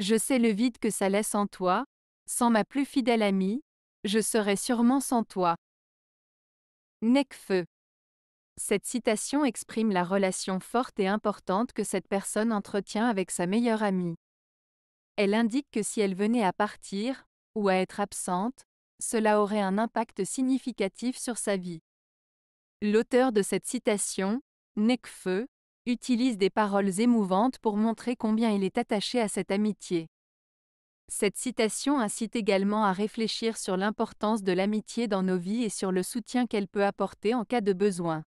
Je sais le vide que ça laisse en toi, sans ma plus fidèle amie, je serais sûrement sans toi. Necfeu. Cette citation exprime la relation forte et importante que cette personne entretient avec sa meilleure amie. Elle indique que si elle venait à partir, ou à être absente, cela aurait un impact significatif sur sa vie. L'auteur de cette citation, Necfeu, utilise des paroles émouvantes pour montrer combien il est attaché à cette amitié. Cette citation incite également à réfléchir sur l'importance de l'amitié dans nos vies et sur le soutien qu'elle peut apporter en cas de besoin.